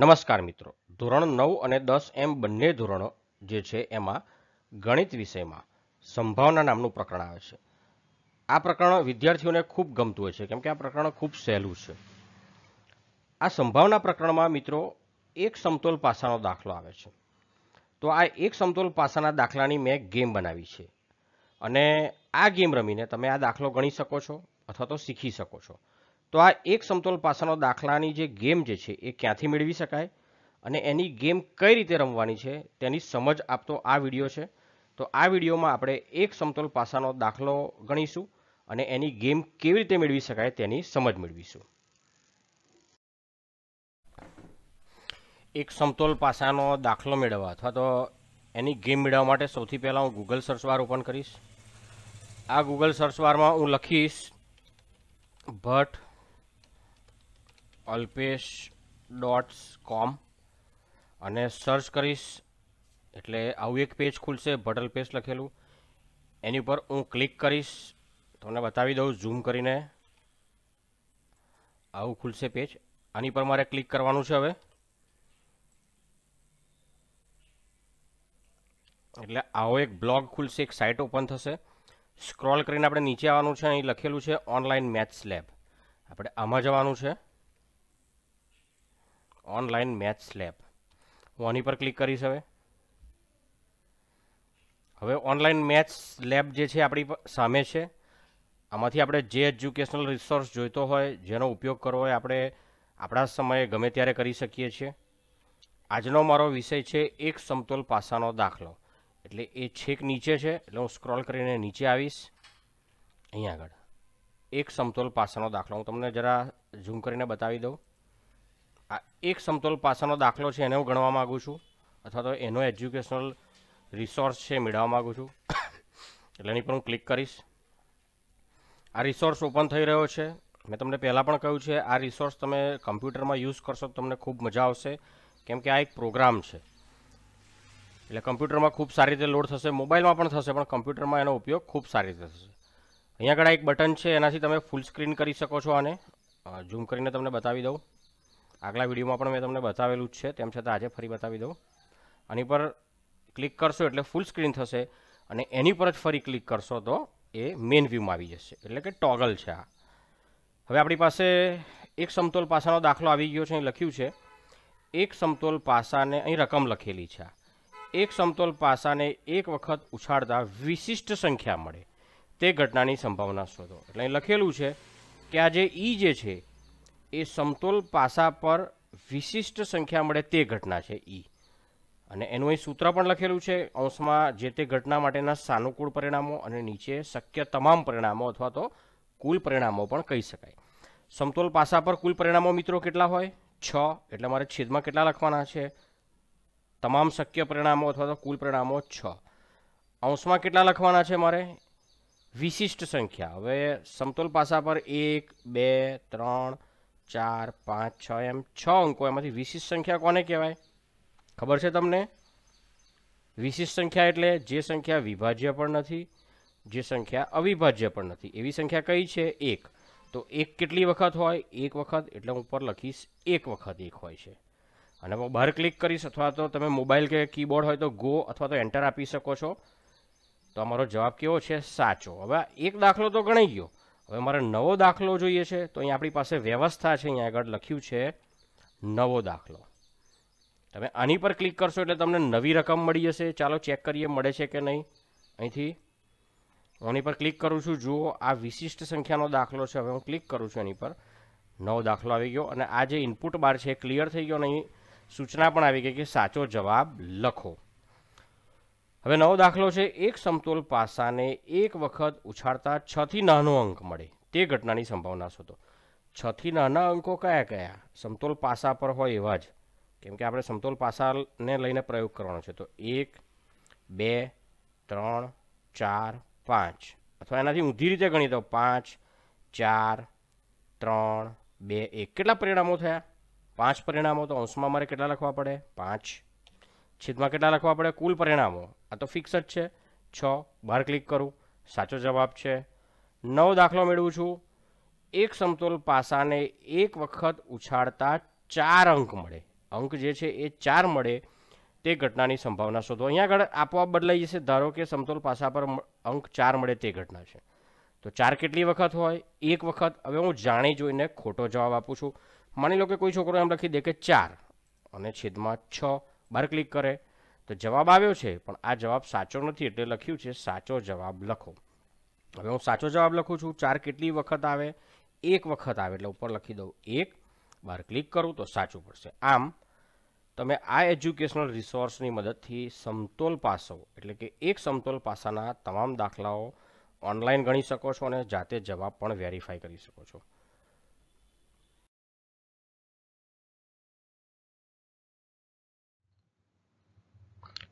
નમસ્કાર મિત્રો ધોરણ નવ અને દસ એમ બંને ધોરણો જે છે એમાં ગણિત વિષયમાં સંભાવના નામનું પ્રકરણ આવે છે આ પ્રકરણ વિદ્યાર્થીઓને ખૂબ ગમતું હોય છે કેમ કે આ પ્રકરણ ખૂબ સહેલું છે આ સંભાવના પ્રકરણમાં મિત્રો એક સમતોલ પાસાનો દાખલો આવે છે તો આ એક સમતોલ પાસાના દાખલાની મેં ગેમ બનાવી છે અને આ ગેમ રમીને તમે આ દાખલો ગણી શકો છો અથવા તો શીખી શકો છો તો આ એક સમતોલ પાસાનો દાખલાની જે ગેમ જે છે એ ક્યાંથી મેળવી શકાય અને એની ગેમ કઈ રીતે રમવાની છે તેની સમજ આપતો આ વિડીયો છે તો આ વિડીયોમાં આપણે એક સમતોલ પાસાનો દાખલો ગણીશું અને એની ગેમ કેવી રીતે મેળવી શકાય તેની સમજ મેળવીશું એક સમતોલ પાસાનો દાખલો મેળવવા અથવા તો એની ગેમ મેળવવા માટે સૌથી પહેલાં હું ગૂગલ સર્ચવાર ઓપન કરીશ આ ગૂગલ સર્ચવારમાં હું લખીશ ભટ્ટ અલ્પેશ ડોટ્સ કોમ અને સર્ચ કરીશ એટલે આવું એક પેજ ખુલશે ભટલ પેજ લખેલું એની ઉપર હું ક્લિક કરીશ તમને બતાવી દઉં ઝૂમ કરીને આવું ખુલશે પેજ આની પર મારે ક્લિક કરવાનું છે હવે એટલે આવો એક બ્લોગ ખુલશે એક સાઇટ ઓપન થશે સ્ક્રોલ કરીને આપણે નીચે આવવાનું છે અહીં લખેલું છે ઓનલાઈન મેથ્સ લેબ આપણે આમાં જવાનું છે ઓનલાઈન મેથ્સ લેબ આની પર ક્લિક કરીશ હવે હવે ઓનલાઈન મેથ્સ લેબ જે છે આપણી સામે છે આમાંથી આપણે જે એજ્યુકેશનલ રિસોર્સ જોઈતો હોય જેનો ઉપયોગ કરવો હોય આપણે આપણા સમયે ગમે ત્યારે કરી શકીએ છીએ આજનો મારો વિષય છે એક સમતોલ પાસાનો દાખલો એટલે એ છેક નીચે છે એટલે હું સ્ક્રોલ કરીને નીચે આવીશ અહીંયા આગળ એક સમતોલ પાસાનો દાખલો હું તમને જરા ઝૂમ કરીને બતાવી દઉં આ એક સમતોલ પાસાનો દાખલો છે એને હું ગણવા માગું છું અથવા તો એનો એજ્યુકેશનલ રિસોર્સ છે મેળવવા માગું છું એટલે એની પર હું ક્લિક કરીશ આ રિસોર્સ ઓપન થઈ રહ્યો છે મેં તમને પહેલાં પણ કહ્યું છે આ રિસોર્સ તમે કમ્પ્યુટરમાં યુઝ કરશો તો તમને ખૂબ મજા આવશે કેમ કે આ એક પ્રોગ્રામ છે એટલે કમ્પ્યુટરમાં ખૂબ સારી રીતે લોડ થશે મોબાઈલમાં પણ થશે પણ કમ્પ્યુટરમાં એનો ઉપયોગ ખૂબ સારી રીતે થશે અહીંયા આગળ એક બટન છે એનાથી તમે ફૂલ સ્ક્રીન કરી શકો છો આને ઝૂમ કરીને તમને બતાવી દઉં આગલા વિડીયોમાં પણ મેં તમને બતાવેલું જ છે તેમ છતાં આજે ફરી બતાવી દઉં આની પર ક્લિક કરશો એટલે ફૂલ સ્ક્રીન થશે અને એની પર જ ફરી ક્લિક કરશો તો એ મેઇન વ્યૂમાં આવી જશે એટલે કે ટોગલ છે આ હવે આપણી પાસે એક સમતોલ પાસાનો દાખલો આવી ગયો છે અહીં લખ્યું છે એક સમતોલ પાસાને અહીં રકમ લખેલી છે એક સમતોલ પાસાને એક વખત ઉછાળતા વિશિષ્ટ સંખ્યા મળે તે ઘટનાની સંભાવના શોધો એટલે અહીં લખેલું છે કે આ જે ઈ જે છે એ સમતોલ પાસા પર વિશિષ્ટ સંખ્યા મળે તે ઘટના છે ઈ અને એનું અહીં સૂત્ર પણ લખેલું છે અંશમાં જે તે ઘટના માટેના સાનુકૂળ પરિણામો અને નીચે શક્ય તમામ પરિણામો અથવા તો કુલ પરિણામો પણ કહી શકાય સમતોલ પાસા પર કુલ પરિણામો મિત્રો કેટલા હોય છ એટલે મારે છેદમાં કેટલા લખવાના છે તમામ શક્ય પરિણામો અથવા તો કુલ પરિણામો છ અંશમાં કેટલા લખવાના છે મારે વિશિષ્ટ સંખ્યા હવે સમતોલ પાસા પર એક બે ત્રણ ચાર પાંચ છ એમ છ અંકો એમાંથી વિશિષ્ટ સંખ્યા કોને કહેવાય ખબર છે તમને વિશિષ્ટ સંખ્યા એટલે જે સંખ્યા વિભાજ્ય પણ નથી જે સંખ્યા અવિભાજ્ય પણ નથી એવી સંખ્યા કઈ છે એક તો એક કેટલી વખત હોય એક વખત એટલે હું ઉપર લખીશ એક વખત એક હોય છે અને બહાર ક્લિક કરીશ અથવા તો તમે મોબાઈલ કે કીબોર્ડ હોય તો ગો અથવા તો એન્ટર આપી શકો છો તો અમારો જવાબ કેવો છે સાચો હવે એક દાખલો તો ગણાઈ ગયો હવે મારે નવો દાખલો જોઈએ છે તો અહીં આપણી પાસે વ્યવસ્થા છે અહીંયા આગળ લખ્યું છે નવો દાખલો તમે આની પર ક્લિક કરશો એટલે તમને નવી રકમ મળી જશે ચાલો ચેક કરીએ મળે છે કે નહીં અહીંથી આની પર ક્લિક કરું છું જુઓ આ વિશિષ્ટ સંખ્યાનો દાખલો છે હવે હું ક્લિક કરું છું એની પર નવો દાખલો આવી ગયો અને આ જે ઇનપુટ બાર છે ક્લિયર થઈ ગયો અને સૂચના પણ આવી ગઈ કે સાચો જવાબ લખો હવે નવો દાખલો છે એક સમતોલ પાસાને એક વખત ઉછાળતા છથી નાનો અંક મળે તે ઘટનાની સંભાવના શોધો છથી નાના અંકો કયા કયા સમતોલ પાસા પર હોય એવા જ કેમ કે આપણે સમતોલ પાસાને લઈને પ્રયોગ કરવાનો છે તો એક બે ત્રણ ચાર પાંચ અથવા એનાથી ઊંધી રીતે ગણી દો પાંચ ચાર ત્રણ બે એક કેટલા પરિણામો થયા પાંચ પરિણામો તો અંશમાં મારે કેટલા લખવા પડે પાંચ છેદમાં કેટલા લખવા પડે કુલ પરિણામો આ તો ફિક્સ જ છે છ બહાર ક્લિક કરું સાચો જવાબ છે નવ દાખલો મેળવું છું એક સમતોલ પાસાને એક વખત ઉછાળતા ચાર અંક મળે અંક જે છે એ ચાર મળે તે ઘટનાની સંભાવના શોધો અહીંયા આગળ આપોઆપ બદલાઈ જશે ધારો કે સમતોલ પાસા પર અંક ચાર મળે તે ઘટના છે તો ચાર કેટલી વખત હોય એક વખત હવે હું જાણી જોઈને ખોટો જવાબ આપું છું માની લો કે કોઈ છોકરો એમ લખી દે કે ચાર અને છેદમાં છ બહાર ક્લિક કરે તો જવાબ આવ્યો છે પણ આ જવાબ સાચો નથી એટલે લખ્યું છે સાચો જવાબ લખો હવે હું સાચો જવાબ લખું છું ચાર કેટલી વખત આવે એક વખત આવે એટલે ઉપર લખી દઉં એક બાર ક્લિક કરું તો સાચું પડશે આમ તમે આ એજ્યુકેશનલ રિસોર્સની મદદથી સમતોલ પાસો એટલે કે એક સમતોલ પાસાના તમામ દાખલાઓ ઓનલાઈન ગણી શકો છો અને જાતે જવાબ પણ વેરીફાઈ કરી શકો છો